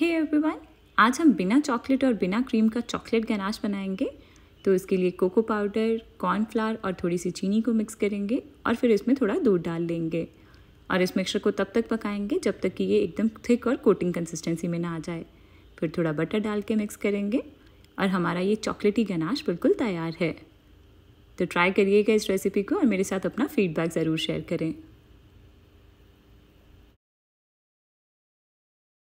हे hey everyone आज हम बिना चॉकलेट और बिना क्रीम का चॉकलेट गनाश बनाएंगे तो इसके लिए कोको पाउडर कॉर्नफ्लावर और थोड़ी सी चीनी को मिक्स करेंगे और फिर इसमें थोड़ा दूध डाल लेंगे और इस मिक्सचर को तब तक पकाएंगे जब तक कि ये एकदम थिक और कोटिंग कंसिस्टेंसी में ना आ जाए फिर थोड़ा बटर डाल के मिक्स करेंगे और हमारा ये चॉकलेटी गनाश बिल्कुल तैयार है तो ट्राई करिएगा इस रेसिपी को और मेरे साथ अपना फीडबैक ज़रूर शेयर करें